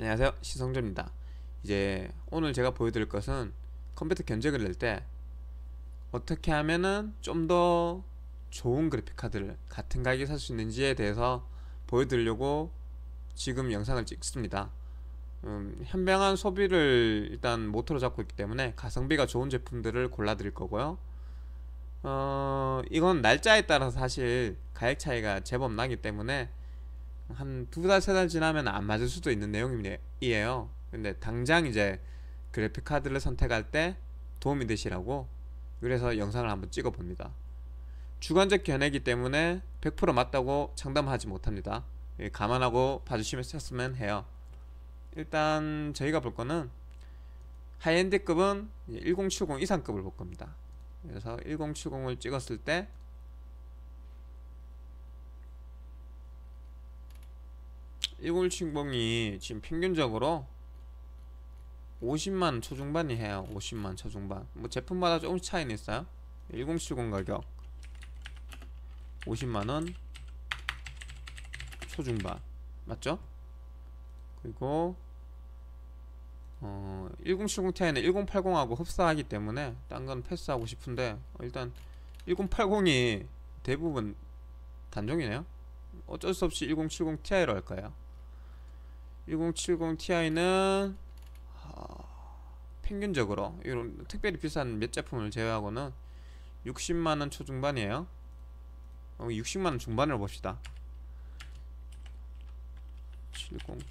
안녕하세요 시성조입니다 이제 오늘 제가 보여드릴 것은 컴퓨터 견적을 낼 때 어떻게 하면은 좀 더 좋은 그래픽카드를 같은 가격에 살 수 있는지에 대해서 보여드리려고 지금 영상을 찍습니다 음, 현명한 소비를 일단 모토로 잡고 있기 때문에 가성비가 좋은 제품들을 골라 드릴 거고요 어, 이건 날짜에 따라 사실 가격 차이가 제법 나기 때문에 한두 달, 세 달 지나면 안 맞을 수도 있는 내용이에요. 근데 당장 이제 그래픽 카드를 선택할 때 도움이 되시라고 그래서 영상을 한번 찍어 봅니다. 주관적 견해이기 때문에 100% 맞다고 장담하지 못합니다. 예, 감안하고 봐주시면 해요. 일단 저희가 볼 거는 하이엔드급은 1070 이상급을 볼 겁니다. 그래서 1070을 찍었을 때 1070이 지금 평균적으로 50만 초중반이 해요 50만 초중반 뭐 제품마다 조금씩 차이는 있어요 1070 가격 50만원 초중반 맞죠? 그리고 어, 1070ti는 1080하고 흡사하기 때문에 딴 건 패스하고 싶은데 어, 일단 1080이 대부분 단종이네요 어쩔 수 없이 1070ti로 할까요 1070 Ti는 어, 평균적으로 이런 특별히 비싼 몇 제품을 제외하고는 60만원 초중반이에요 60만원 어, 중반을 봅시다 70T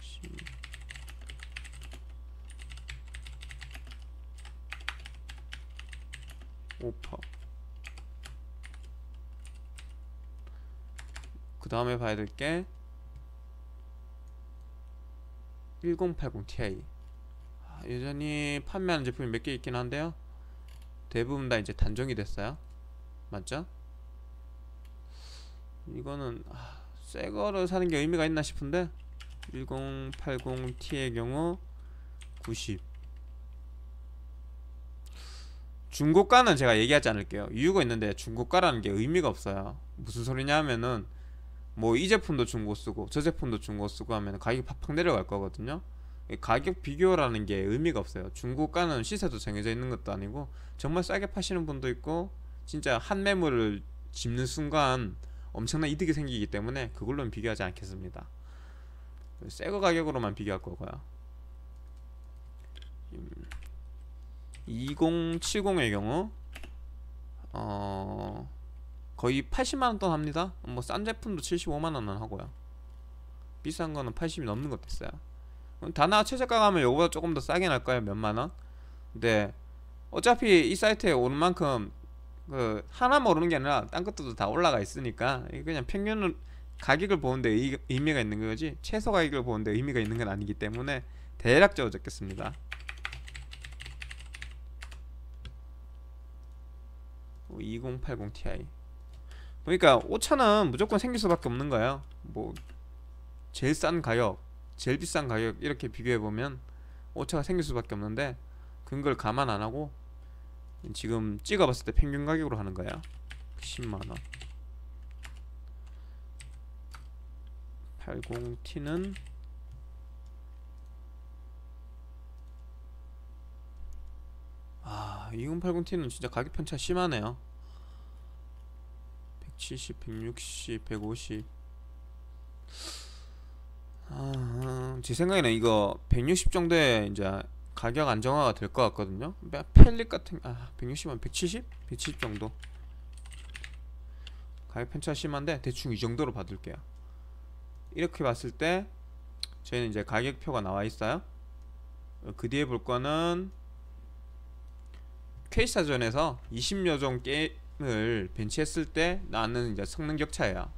10. 오퍼 그 다음에 봐야 될게 1080ti 아, 여전히 판매하는 제품이 몇 개 있긴 한데요 대부분 다 이제 단종이 됐어요 맞죠? 이거는 아, 새 거를 사는 게 의미가 있나 싶은데 1080t의 i 경우 90 중고가는 제가 얘기하지 않을게요 이유가 있는데 중고가라는 게 의미가 없어요 무슨 소리냐 하면은 뭐이 제품도 중고 쓰고 저 제품도 중고 쓰고 하면 가격이 팍팍 내려갈 거거든요. 가격 비교라는 게 의미가 없어요. 중고가는 시세도 정해져 있는 것도 아니고 정말 싸게 파시는 분도 있고 진짜 한 매물을 짚는 순간 엄청난 이득이 생기기 때문에 그걸로는 비교하지 않겠습니다. 새 거 가격으로만 비교할 거고요. 2070의 음, 경우 어 거의 80만원 돈 합니다 뭐 싼 제품도 75만원은 하고요 비싼 거는 80이 넘는 것도 있어요 다나 최저가 가면 요거보다 조금 더 싸게 날까요 몇만원 근데 네. 어차피 이 사이트에 오는 만큼 그 하나 모르는 게 아니라 딴 것들도 다 올라가 있으니까 그냥 평균은 가격을 보는데 의미가 있는 거지 최소 가격을 보는데 의미가 있는 건 아니기 때문에 대략적으로 적겠습니다 2080 Ti 그러니까 오차는 무조건 생길 수밖에 없는 거야 뭐 제일 싼 가격 제일 비싼 가격 이렇게 비교해보면 오차가 생길 수밖에 없는데 그걸 감안 안하고 지금 찍어봤을 때 평균 가격으로 하는 거야 10만원 그 80T는 아 2080T는 진짜 가격 편차 심하네요 7 0 160, 150 아, 제 생각에는 이거 160 정도에 이제 가격 안정화가 될 것 같거든요 펠릭 같은 아 160은 170? 170 정도 가격 편차 심한데 대충 이 정도로 받을게요 이렇게 봤을 때 저희는 이제 가격표가 나와 있어요 그 뒤에 볼 거는 케이스타전에서 20여종 게을 벤치했을 때 나는 이제 성능 격차야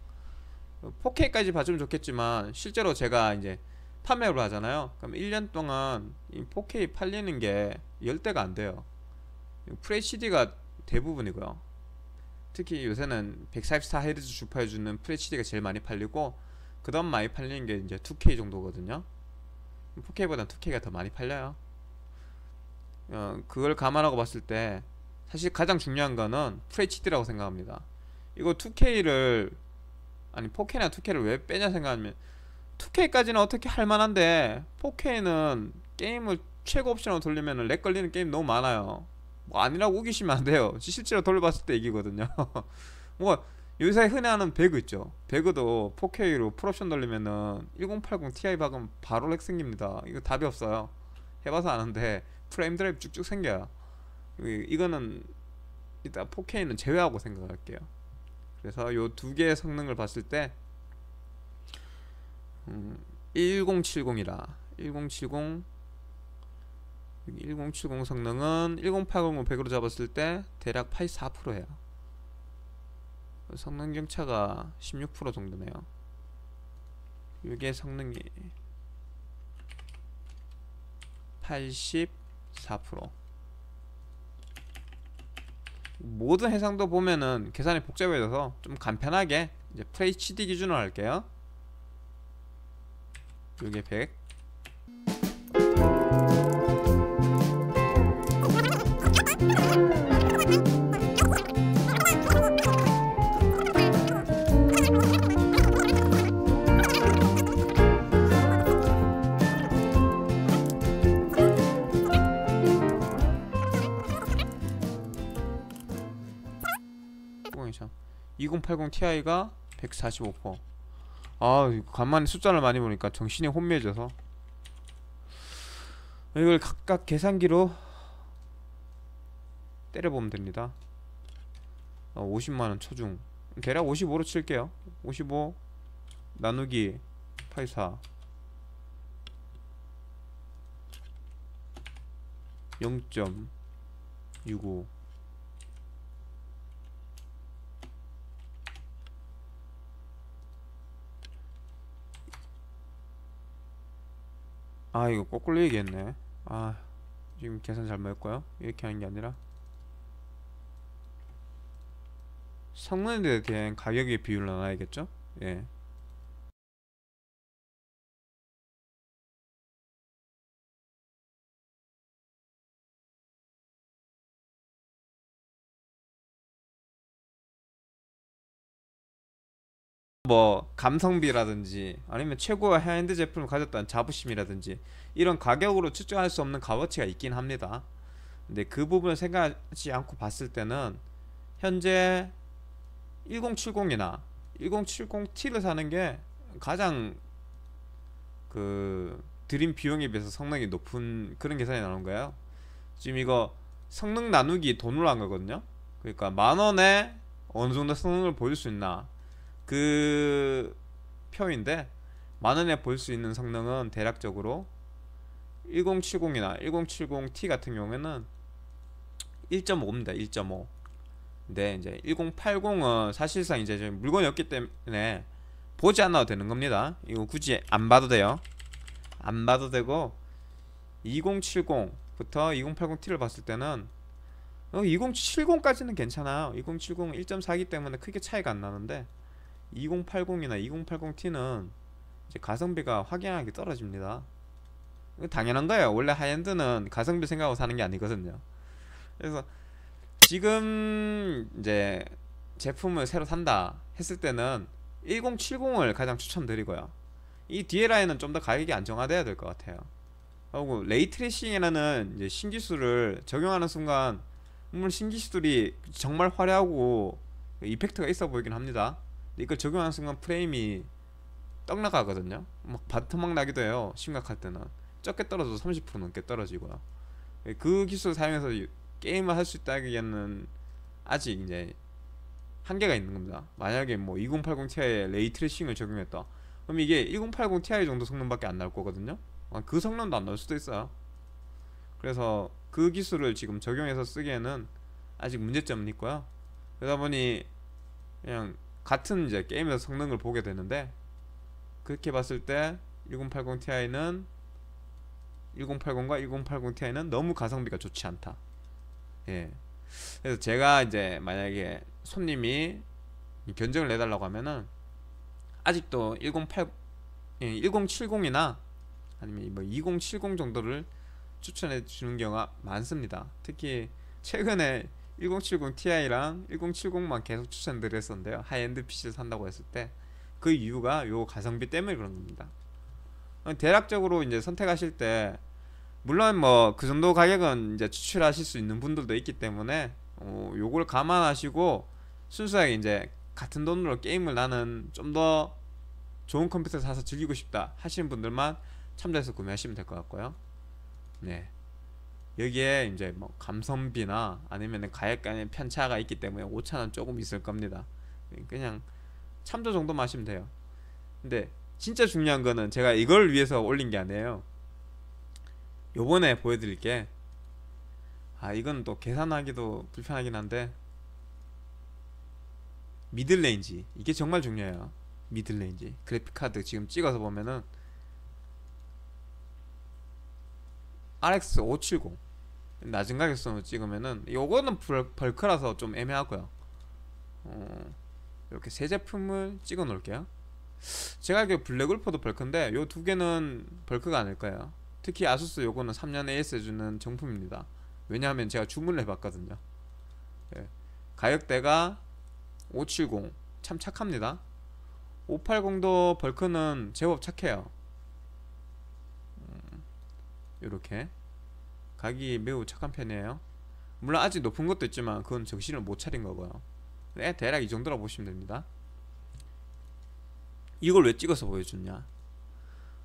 4K까지 봐주면 좋겠지만 실제로 제가 이제 판매를 하잖아요 그럼 1년 동안 4K 팔리는 게 10대가 안 돼요 FHD가 대부분이고요 특히 요새는 144Hz 주파해주는 FHD가 제일 많이 팔리고 그다음 많이 팔리는 게 이제 2K 정도거든요 4 k 보다는 2K가 더 많이 팔려요 어, 그걸 감안하고 봤을 때 사실 가장 중요한 거는 FHD라고 생각합니다. 이거 2K를 아니 4K나 2K를 왜 빼냐 생각하면 2K까지는 어떻게 할 만한데 4K는 게임을 최고 옵션으로 돌리면 렉 걸리는 게임 너무 많아요. 뭐 아니라고 우기시면 안 돼요. 실제로 돌려봤을 때 얘기거든요. 뭐 요새 흔히 하는 배그 있죠. 배그도 4K로 풀옵션 돌리면은 1080 Ti 박으면 바로 렉 생깁니다. 이거 답이 없어요. 해봐서 아는데 프레임 드라이브 쭉쭉 생겨요. 이거는 일단 4K는 제외하고 생각할게요 그래서 요 두 개의 성능을 봤을 때 음, 1070이라 1070 1070 성능은 1080을 100으로 잡았을 때 대략 84%예요 성능 격차가 16% 정도네요 이게 성능이 84% 모든 해상도 보면은 계산이 복잡해져서 좀 간편하게 이제 FHD 기준으로 할게요. 요게 100 2080 Ti가 145%. 아, 간만에 숫자를 많이 보니까 정신이 혼미해져서. 이걸 각각 계산기로 때려보면 됩니다. 어, 50만원 초중. 대략 55로 칠게요. 55 나누기 84 0.65아 이거 거꾸로 얘기했네 아 지금 계산 잘못했고요 이렇게 하는 게 아니라 성능에 대한 가격의 비율을 나눠야겠죠 예뭐 감성비라든지 아니면 최고의 하이엔드 제품을 가졌다는 자부심이라든지 이런 가격으로 측정할 수 없는 값어치가 있긴 합니다. 근데 그 부분을 생각하지 않고 봤을 때는 현재 1070이나 1070T를 사는 게 가장 그 드림 비용에 비해서 성능이 높은 그런 계산이 나온 거예요. 지금 이거 성능 나누기 돈으로 한 거거든요. 그러니까 만 원에 어느 정도 성능을 보일 수 있나 그 표인데 만원에 볼 수 있는 성능은 대략적으로 1070이나 1070T 같은 경우에는 1.5입니다. 1.5. 근데 이제 1080은 사실상 이제 물건이 없기 때문에 보지 않아도 되는 겁니다. 이거 굳이 안 봐도 돼요. 안 봐도 되고 2070부터 2080T를 봤을 때는 2070까지는 어, 괜찮아요. 2070은 1.4기 때문에 크게 차이가 안 나는데 2080이나 2080T는 이제 가성비가 확연하게 떨어집니다. 당연한 거예요. 원래 하이엔드는 가성비 생각하고 사는 게 아니거든요. 그래서 지금 이제 제품을 새로 산다 했을 때는 1070을 가장 추천드리고요. 이 뒤에 라인은 좀더 가격이 안정화되어야될 것 같아요. 그리고 레이트레이싱이라는 신기술을 적용하는 순간 물론 신기술이 정말 화려하고 이펙트가 있어 보이긴 합니다. 이걸 적용하는 순간 프레임이 떡 나가거든요 막 바텀막 나기도 해요 심각할 때는 적게 떨어져도 30% 넘게 떨어지고요 그 기술을 사용해서 게임을 할 수 있다기에는 아직 이제 한계가 있는 겁니다 만약에 뭐 2080 Ti에 레이트레이싱을 적용했다 그럼 이게 1080 Ti 정도 성능밖에 안 나올 거거든요 아, 그 성능도 안 나올 수도 있어요 그래서 그 기술을 지금 적용해서 쓰기에는 아직 문제점은 있고요 그러다 보니 그냥 같은 이제 게임에서 성능을 보게 되는데 그렇게 봤을 때 1080 Ti는 1080과 1080 Ti는 너무 가성비가 좋지 않다. 예. 그래서 제가 이제 만약에 손님이 견적을 내달라고 하면은 아직도 1 0 8 예, 1070이나 아니면 뭐2070 정도를 추천해 주는 경우가 많습니다. 특히 최근에 1070 Ti랑 1070만 계속 추천드려 했었는데요 하이엔드 PC를 산다고 했을 때 그 이유가 요 가성비 때문에 그런 겁니다 어, 대략적으로 이제 선택하실 때 물론 뭐 그 정도 가격은 이제 추출하실 수 있는 분들도 있기 때문에 어, 요걸 감안하시고 순수하게 이제 같은 돈으로 게임을 나는 좀 더 좋은 컴퓨터 사서 즐기고 싶다 하시는 분들만 참조해서 구매하시면 될 것 같고요 네. 여기에 이제 뭐감성비나 아니면 가액 간의 편차가 있기 때문에 5천원 조금 있을 겁니다. 그냥 참조 정도 마시면 돼요. 근데 진짜 중요한 거는 제가 이걸 위해서 올린 게 아니에요. 요번에 보여드릴게. 아 이건 또 계산하기도 불편하긴 한데 미들레인지 이게 정말 중요해요. 미들레인지 그래픽카드 지금 찍어서 보면은 RX 570 낮은 가격선으로 찍으면은 요거는 벌, 크라서좀 애매하고요 어, 이렇게 세 제품을 찍어 놓을게요 제가 알기로 블랙울퍼도 벌크인데 요 두 개는 벌크가 아닐 거예요 특히 아수스 요거는 3년 AS 해주는 정품입니다 왜냐하면 제가 주문을 해봤거든요 예. 가격대가 570 참 착합니다 580도 벌크는 제법 착해요 이렇게 음, 가기 매우 착한 편이에요 물론 아직 높은 것도 있지만 그건 정신을 못 차린 거고요 네, 대략 이 정도라고 보시면 됩니다 이걸 왜 찍어서 보여주냐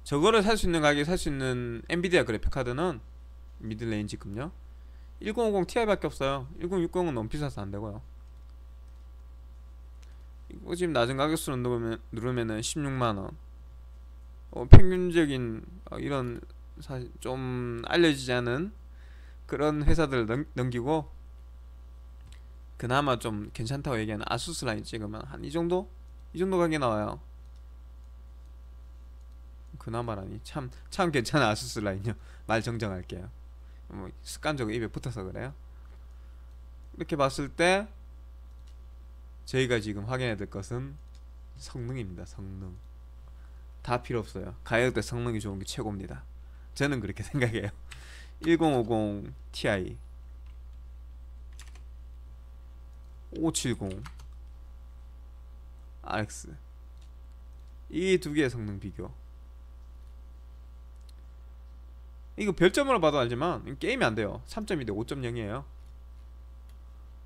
저거를 살 수 있는 가격에 살 수 있는 엔비디아 그래픽카드는 미들레인지급요 1050 Ti밖에 없어요 1060은 너무 비싸서 안되고요 이거 지금 낮은 가격수로 누르면, 누르면은 16만원 어, 평균적인 어, 이런 좀 알려지지 않은 그런 회사들 넘, 넘기고 그나마 좀 괜찮다고 얘기하는 아수스 라인 찍으면 한 이 정도? 이 정도 가게 나와요 그나마라니 참 참 괜찮아 아수스 라인요 말 정정할게요 뭐 습관적으로 입에 붙어서 그래요 이렇게 봤을 때 저희가 지금 확인해야 될 것은 성능입니다 성능 다 필요 없어요 가격대 성능이 좋은 게 최고입니다 저는 그렇게 생각해요 1050 Ti 570 RX 이 두 개의 성능 비교 이거 별점으로 봐도 알지만 게임이 안 돼요 3.2 대 5.0이에요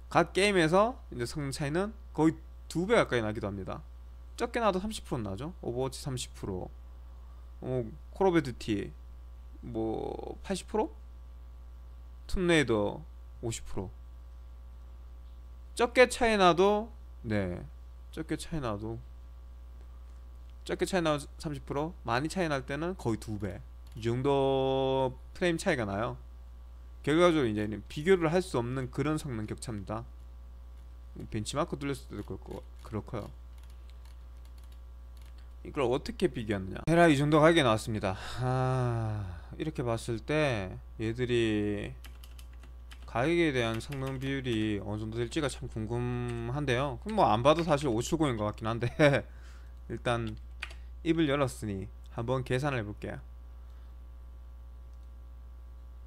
각 게임에서 이제 성능 차이는 거의 두 배 가까이 나기도 합니다 적게 나도 3 0 나죠 오버워치 30% 어, 콜 오브 듀티 뭐 80%? 툰레이더50% 적게 차이 나도 네 적게 차이 나도 적게 차이 나면 30% 많이 차이 날 때는 거의 두 배 이 정도 프레임 차이가 나요 결과적으로 이제 비교를 할 수 없는 그런 성능 격차입니다 벤치마크 뚫렸을 때도 그렇고 그렇고요 이걸 어떻게 비교하느냐 헤라 이 정도 가격에 나왔습니다 아, 이렇게 봤을 때 얘들이 가격에 대한 성능 비율이 어느 정도 될지가 참 궁금한데요 그럼 뭐 안 봐도 사실 570인 것 같긴 한데 일단 입을 열었으니 한번 계산을 해볼게요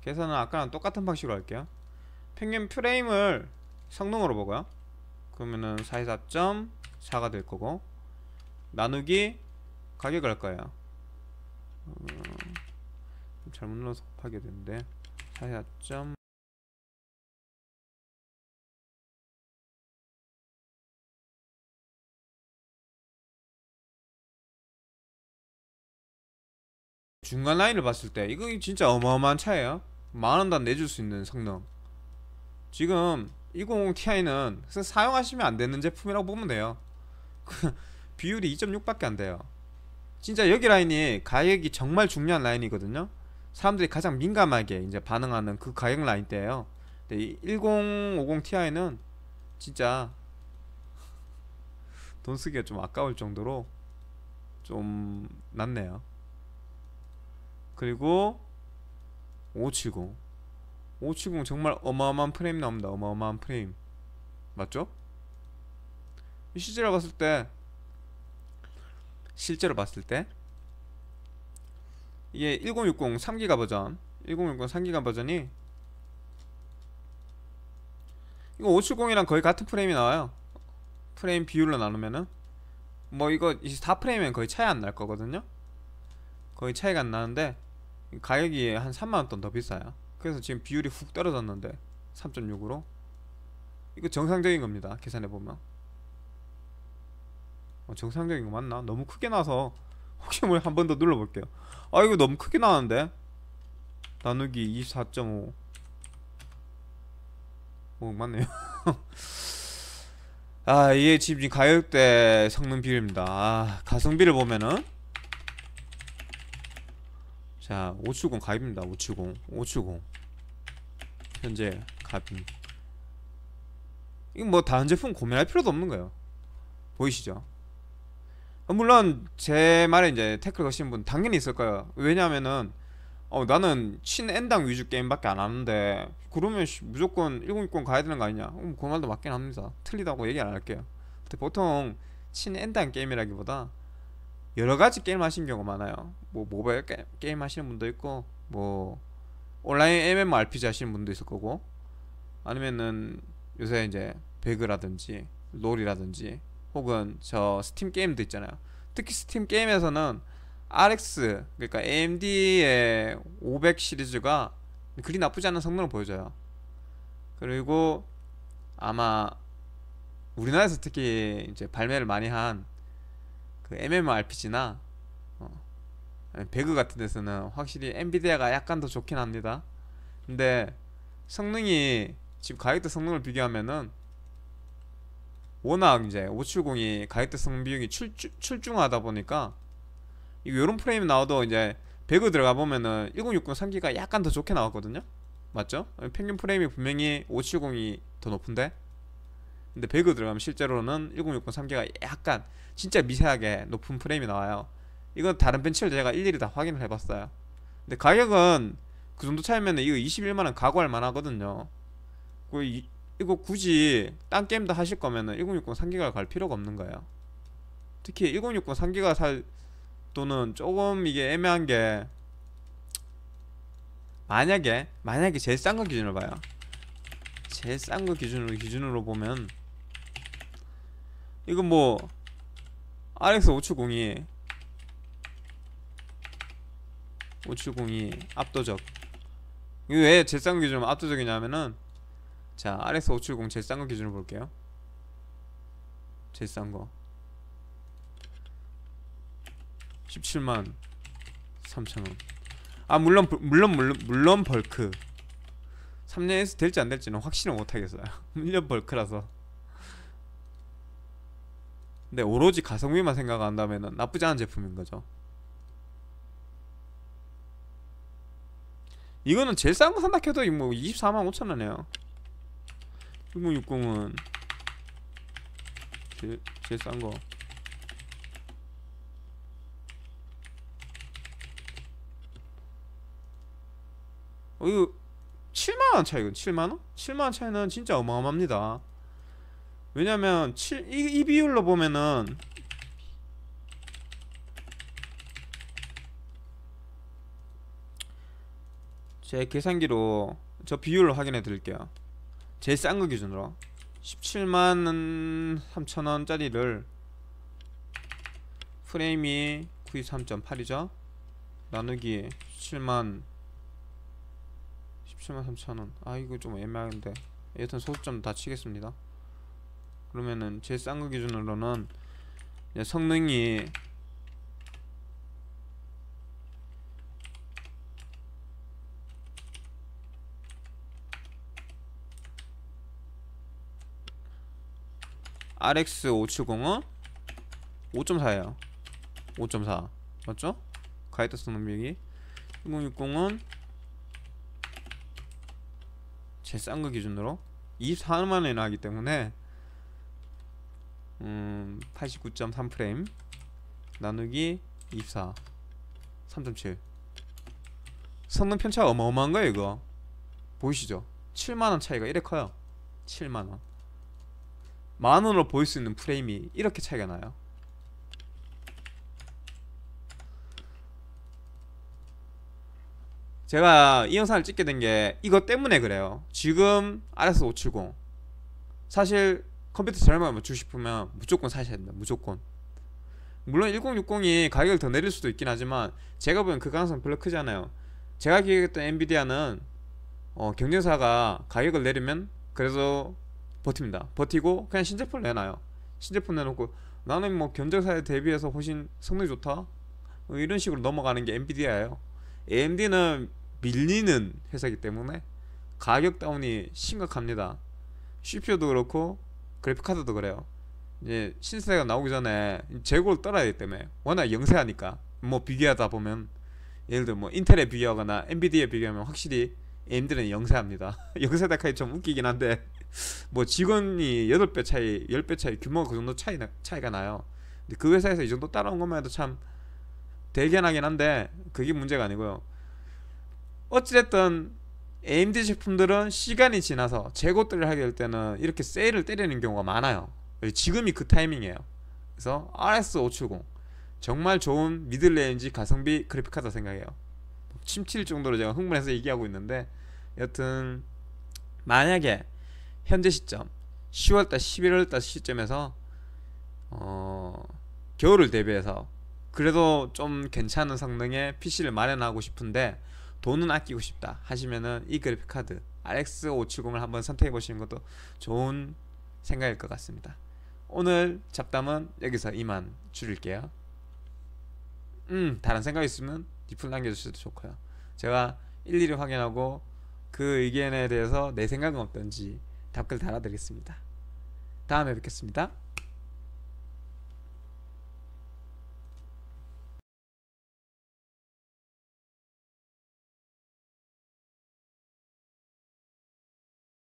계산은 아까랑 똑같은 방식으로 할게요 평균 프레임을 성능으로 보고요 그러면은 4 4 4가될 거고 나누기 가격을 할 거예요 어, 잘못 눌러서 하게 되는데 4점 중간 라인을 봤을 때 이거 진짜 어마어마한 차예요 만원 단 내줄 수 있는 성능 지금 1 0 t i 는 사용하시면 안 되는 제품이라고 보면 돼요 그 비율이 2.6밖에 안 돼요 진짜 여기 라인이 가액이 정말 중요한 라인이거든요 사람들이 가장 민감하게 이제 반응하는 그 가격 라인때에요 1050ti는 진짜 돈 쓰기가 좀 아까울 정도로 좀 낫네요. 그리고 570 570 정말 어마어마한 프레임 나옵니다. 어마어마한 프레임 맞죠? 이 시제라 봤을 때 실제로 봤을 때 이게 1060 3기가 버전 1060 3기가 버전이 이거 570이랑 거의 같은 프레임이 나와요 프레임 비율로 나누면은 뭐 이거 24프레임엔 거의 차이 안 날 거거든요 거의 차이가 안 나는데 가격이 한 3만원 돈 더 비싸요 그래서 지금 비율이 훅 떨어졌는데 3.6으로 이거 정상적인 겁니다 계산해보면 어, 정상적인 거 맞나? 너무 크게 나서 혹시 뭘 한 번 더 눌러볼게요 아 이거 너무 크게 나왔는데 나누기 24.5오 맞네요 아 이게 지금 가격대 성능 비율입니다 아, 가성비를 보면은 자 570 가입입니다 570 570 현재 가입 이거뭐 다른 제품 고민할 필요도 없는 거예요 보이시죠 어, 물론 제 말에 이제 태클 거신 분 당연히 있을 거예요. 왜냐면은 어 나는 친엔당 위주 게임밖에 안 하는데 그러면 무조건 1060 가야 되는 거 아니냐? 음, 그 말도 맞긴 합니다. 틀리다고 얘기 안 할게요. 근데 보통 친엔당 게임이라기보다 여러 가지 게임 하시는 경우가 많아요. 뭐 모바일 게, 임 하시는 분도 있고 뭐 온라인 MMORPG 하시는 분도 있을 거고 아니면은 요새 이제 배그라든지 롤이라든지 혹은 저 스팀 게임도 있잖아요 특히 스팀 게임에서는 RX 그러니까 AMD의 500 시리즈가 그리 나쁘지 않은 성능을 보여줘요 그리고 아마 우리나라에서 특히 이제 발매를 많이 한 그 MMORPG나 어, 배그 같은 데서는 확실히 엔비디아가 약간 더 좋긴 합니다 근데 성능이 지금 가격대 성능을 비교하면은 워낙 이제 570이 가격대성 비용이 출중, 출중하다 보니까 이런 프레임 나와도 이제 배그 들어가 보면은 1060 3기가 약간 더 좋게 나왔거든요 맞죠? 평균 프레임이 분명히 570이 더 높은데 근데 배그 들어가면 실제로는 1060 3기가 약간 진짜 미세하게 높은 프레임이 나와요 이건 다른 벤치를 제가 일일이 다 확인을 해봤어요 근데 가격은 그 정도 차이면 이거 21만원 각오할 만하거든요 그 이거 굳이 딴 게임도 하실 거면은 1060 3기가갈 필요가 없는 거예요 특히 1060 3기가 살 또는 조금 이게 애매한 게 만약에 만약에 제일 싼 거 기준으로 봐요 제일 싼 거 기준으로 기준으로 보면 이건뭐 RX 570이 570이 압도적 이게 왜 제일 싼거 기준으로 압도적이냐면은 자 RX 570 제일 싼 거 기준으로 볼게요 제일 싼거 17만 3천원 아 물론 물론 물론 물론 벌크 3년에서 될지 안 될지는 확신을 못하겠어요 1년 벌크라서 근데 오로지 가성비만 생각한다면 나쁘지 않은 제품인 거죠 이거는 제일 싼거 산다 켜도 뭐 24만 5천원이에요 1 0 6 0은 제일, 제일 싼거 어 이거 7만원 차이 이 7만원? 7만원 차이는 진짜 어마어마합니다 왜냐면 7, 이, 이 비율로 보면은 제 계산기로 저 비율로 확인해 드릴게요 제일 싼 거 기준으로 17만 3천원짜리를 프레임이 93.8이죠 나누기 17만 17만 3천원 아 이거 좀 애매한데 여튼 소수점 다 치겠습니다 그러면은 제일 싼 거 기준으로는 성능이 RX 570은 5.4에요 5.4 맞죠? 가이드성 음력이 1060은 제싼거 기준으로 24만원에 나기 때문에 음 89.3프레임 나누기 24 3.7 성능 편차 어마어마한 거예요 이거 보이시죠? 7만원 차이가 이래 커요 7만원 만원으로 보일 수 있는 프레임이 이렇게 차이가 나요 제가 이 영상을 찍게 된 게 이것 때문에 그래요 지금 RS570 사실 컴퓨터 저렴하게 맞추고 싶으면 무조건 사셔야 됩니다 무조건 물론 1060이 가격을 더 내릴 수도 있긴 하지만 제가 보기엔 그 가능성 별로 크지 않아요 제가 기획했던 엔비디아는 어, 경쟁사가 가격을 내리면 그래서 버팁니다. 버티고 그냥 신제품 내놔요. 신제품 내놓고 나는 뭐 견적사에 대비해서 훨씬 성능이 좋다. 뭐 이런 식으로 넘어가는 게 엔비디아예요. AMD는 밀리는 회사이기 때문에 가격 다운이 심각합니다. CPU도 그렇고 그래픽카드도 그래요. 이제 신세가 나오기 전에 재고를 떨어야 되기 때문에 워낙 영세하니까 뭐 비교하다 보면 예를 들어 뭐 인텔에 비교하거나 엔비디아에 비교하면 확실히 AMD는 영세합니다. 영세 다카이 좀 웃기긴 한데 뭐 직원이 8배 차이, 10배 차이, 규모가 그 정도 차이, 차이가 나요. 근데 그 회사에서 이 정도 따라온 것만 해도 참 대견하긴 한데 그게 문제가 아니고요. 어찌됐든 AMD 제품들은 시간이 지나서 재고들을 하게 될 때는 이렇게 세일을 때리는 경우가 많아요. 지금이 그 타이밍이에요. 그래서 RS570 정말 좋은 미들레인지 가성비 그래픽카드 생각해요. 뭐 침칠 정도로 제가 흥분해서 얘기하고 있는데 여튼 만약에 현재 시점 10월달 11월달 시점에서 어, 겨울을 대비해서 그래도 좀 괜찮은 성능의 PC를 마련하고 싶은데 돈은 아끼고 싶다 하시면은 이 그래픽 카드 RX570을 한번 선택해 보시는 것도 좋은 생각일 것 같습니다. 오늘 잡담은 여기서 이만 줄일게요. 음, 다른 생각 있으면 리플 남겨주셔도 좋고요. 제가 일일이 확인하고 그 의견에 대해서 내 생각은 어떤지 답글 달아드리겠습니다. 다음에 뵙겠습니다.